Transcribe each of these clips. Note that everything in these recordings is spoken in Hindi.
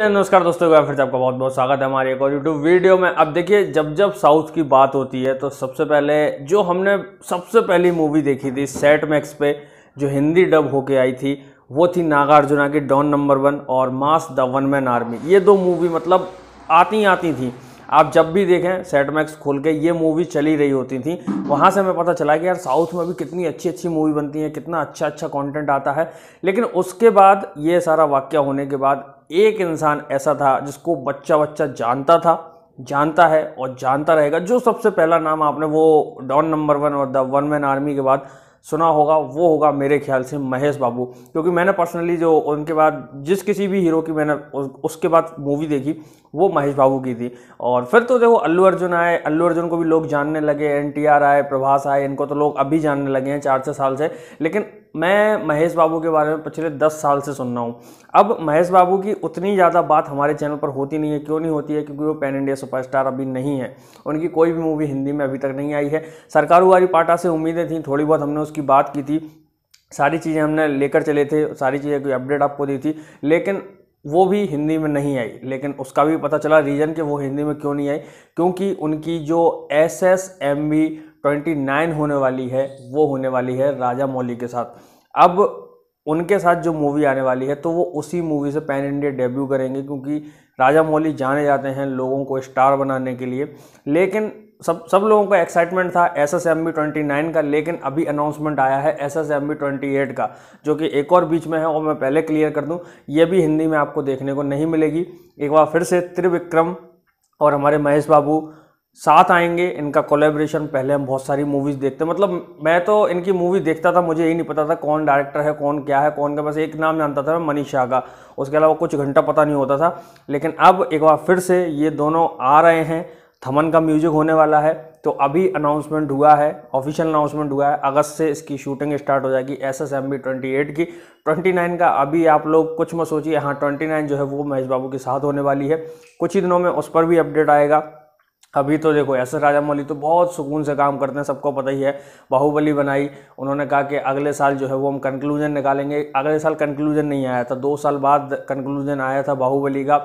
नमस्कार दोस्तों का फिर से आपका बहुत बहुत स्वागत है हमारे एक और यूट्यूब वीडियो में अब देखिए जब जब साउथ की बात होती है तो सबसे पहले जो हमने सबसे पहली मूवी देखी थी सेट मैक्स पे जो हिंदी डब होके आई थी वो थी नागार्जुना की डॉन नंबर वन और Mass the one man army ये दो मूवी मतलब आती आती थी आप जब भी देखें सेट मैक्स खोल के ये मूवी चली रही होती थी वहाँ से हमें पता चला कि यार साउथ में भी कितनी अच्छी अच्छी मूवी बनती है कितना अच्छा अच्छा कंटेंट आता है लेकिन उसके बाद ये सारा वाक्य होने के बाद एक इंसान ऐसा था जिसको बच्चा बच्चा जानता था जानता है और जानता रहेगा जो सबसे पहला नाम आपने वो डॉन नंबर वन और द वन मैन आर्मी के बाद सुना होगा वो होगा मेरे ख्याल से महेश बाबू क्योंकि मैंने पर्सनली जो उनके बाद जिस किसी भी हीरो की मैंने उसके बाद मूवी देखी वो महेश बाबू की थी और फिर तो देखो अल्लू अर्जुन आए अल्लू अर्जुन को भी लोग जानने लगे एन आए प्रभास आए इनको तो लोग अभी जानने लगे हैं चार छः साल से लेकिन मैं महेश बाबू के बारे में पिछले दस साल से सुन रहा हूँ अब महेश बाबू की उतनी ज़्यादा बात हमारे चैनल पर होती नहीं है क्यों नहीं होती है क्योंकि वो पैन इंडिया सुपरस्टार अभी नहीं है उनकी कोई भी मूवी हिंदी में अभी तक नहीं आई है सरकारू वाली पाटा से उम्मीदें थी थोड़ी बहुत हमने उसकी बात की थी सारी चीज़ें हमने लेकर चले थे सारी चीज़ें कोई अपडेट आपको दी थी लेकिन वो भी हिंदी में नहीं आई लेकिन उसका भी पता चला रीज़न कि वो हिंदी में क्यों नहीं आई क्योंकि उनकी जो एस एस एम बी 29 होने वाली है वो होने वाली है राजा मौली के साथ अब उनके साथ जो मूवी आने वाली है तो वो उसी मूवी से पैन इंडिया डेब्यू करेंगे क्योंकि राजा मौली जाने जाते हैं लोगों को स्टार बनाने के लिए लेकिन सब सब लोगों का एक्साइटमेंट था S S M B twenty nine का लेकिन अभी अनाउंसमेंट आया है S S M B twenty eight का जो कि एक और बीच में है और मैं पहले क्लियर कर दूं ये भी हिंदी में आपको देखने को नहीं मिलेगी एक बार फिर से त्रिविक्रम और हमारे महेश बाबू साथ आएंगे इनका कोलेब्रेशन पहले हम बहुत सारी मूवीज़ देखते मतलब मैं तो इनकी मूवी देखता था मुझे यही नहीं पता था कौन डायरेक्टर है कौन क्या है कौन का बस एक नाम जानता था मैं मनीषा शाह का उसके अलावा कुछ घंटा पता नहीं होता था लेकिन अब एक बार फिर से ये दोनों आ रहे हैं थमन का म्यूजिक होने वाला है तो अभी अनाउंसमेंट हुआ है ऑफिशियल अनाउंसमेंट हुआ है अगस्त से इसकी शूटिंग स्टार्ट हो जाएगी S S M B twenty eight की ट्वेंटी नाइन का अभी आप लोग कुछ मत सोचिए हाँ ट्वेंटी नाइन जो है वो महेश बाबू के साथ होने वाली है कुछ ही दिनों में उस पर भी अपडेट आएगा अभी तो देखो एस राजा मौली तो बहुत सुकून से काम करते हैं सबको पता ही है बाहुबली बनाई उन्होंने कहा कि अगले साल जो है वो हम कंक्लूजन निकालेंगे अगले साल कंक्लूजन नहीं आया था दो साल बाद कंक्लूजन आया था बाहुबली का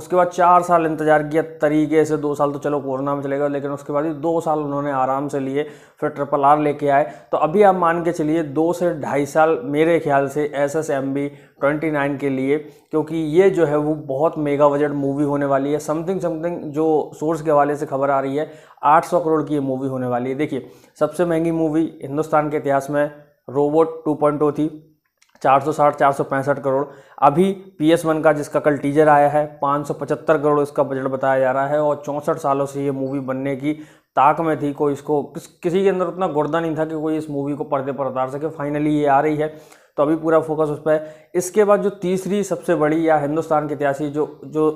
उसके बाद चार साल इंतजार किया तरीके से दो साल तो चलो कोरोना में चलेगा लेकिन उसके बाद दो साल उन्होंने आराम से लिए फिर ट्रिपल आर लेके आए तो अभी आप मान के चलिए दो से ढाई साल मेरे ख्याल से S S M B twenty nine के लिए क्योंकि ये जो है वो बहुत मेगा बजट मूवी होने वाली है समथिंग समथिंग जो सोर्स के हवाले से खबर आ रही है 800 करोड़ की ये मूवी होने वाली है देखिए सबसे महंगी मूवी हिंदुस्तान के इतिहास में रोबोट 2.0 थी 460 465 करोड़ अभी पी एस वन का जिसका कल टीजर आया है 575 करोड़ इसका बजट बताया जा रहा है और चौंसठ सालों से ये मूवी बनने की ताक में थी कोई इसको किस, किसी के अंदर उतना गुर्दा नहीं था कि कोई इस मूवी को पर्दे पर उतार सके फाइनली ये आ रही है तो अभी पूरा फोकस उस पर है इसके बाद जो तीसरी सबसे बड़ी या हिंदुस्तान की इतिहास जो जो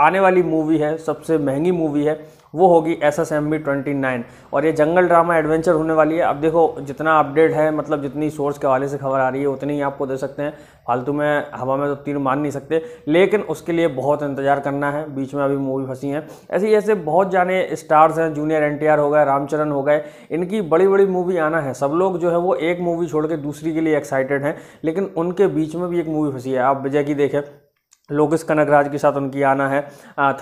आने वाली मूवी है सबसे महंगी मूवी है वो होगी S S M B twenty nine और ये जंगल ड्रामा एडवेंचर होने वाली है अब देखो जितना अपडेट है मतलब जितनी सोर्स के हवाले से खबर आ रही है उतनी ही आपको दे सकते हैं फालतू में हवा में तो तीर मान नहीं सकते लेकिन उसके लिए बहुत इंतजार करना है बीच में अभी मूवी फंसी हैं ऐसे ऐसे बहुत जाने स्टार्स हैं जूनियर एन हो गए रामचरण हो गए इनकी बड़ी बड़ी मूवी आना है सब लोग जो है वो एक मूवी छोड़ के दूसरी के लिए एक्साइटेड हैं लेकिन उनके बीच में भी एक मूवी फंसी है आप विजय की देखें लोकेश कनकराज के साथ उनकी आना है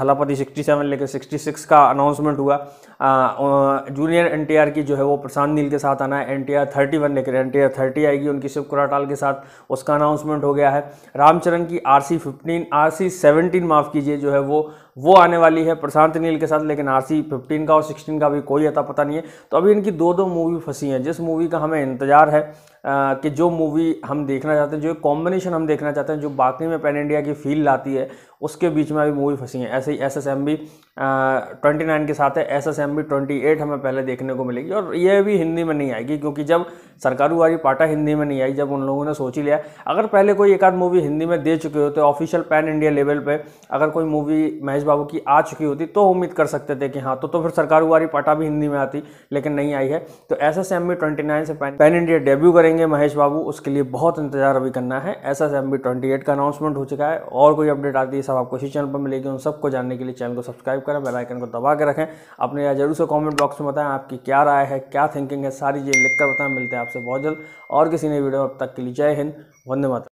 थलापति 67 लेकर 66 का अनाउंसमेंट हुआ जूनियर एन की जो है वो प्रशांत नील के साथ आना है N T R thirty one लेकर एन टी आर थर्टी आएगी उनकी शिव कुराटाल के साथ उसका अनाउंसमेंट हो गया है रामचरण की R C fifteen R C seventeen माफ़ कीजिए जो है वो वो आने वाली है प्रशांत नील के साथ लेकिन आर सी फिफ्टीन का और सिक्सटीन का भी कोई अता पता नहीं है तो अभी इनकी दो दो मूवी फंसी हैं जिस मूवी का हमें इंतजार है आ, कि जो मूवी हम देखना चाहते हैं जो कॉम्बिनेशन हम देखना चाहते हैं जो बाकी में पैन इंडिया की फील लाती है उसके बीच में अभी मूवी फंसी है ऐसे ही S S M B twenty nine के साथ है S S M B twenty eight हमें पहले देखने को मिलेगी और ये भी हिंदी में नहीं आएगी क्योंकि जब सरकारू वाली पाटा हिंदी में नहीं आई जब उन लोगों ने सोच ही लिया अगर पहले कोई एक आध मूवी हिंदी में दे चुके होते ऑफिशियल पैन इंडिया लेवल पर अगर कोई मूवी महेश बाबू की आ चुकी होती तो उम्मीद कर सकते थे कि हाँ तो तो फिर सरकारू वाली पाटा भी हिंदी में आती लेकिन नहीं आई है तो S S M B twenty nine से पैन पैन इंडिया डेब्यू करेंगे महेश बाबू उसके लिए बहुत इंतजार अभी करना है S S M B twenty eight का अनाउंसमेंट हो चुका है और कोई अपडेट आती है सब आपको इसी चैनल पर मिलेगी उन सबको जानने के लिए चैनल को सब्सक्राइब करें बेल आइकन को दबा के रखें अपने यहाँ जरूर से कमेंट बॉक्स में बताएं आपकी क्या राय है क्या थिंकिंग है सारी चीज़ें लिखकर बताएं मिलते हैं आपसे बहुत जल्द और किसी नई वीडियो अब तक के लिए जय हिंद वंदे माता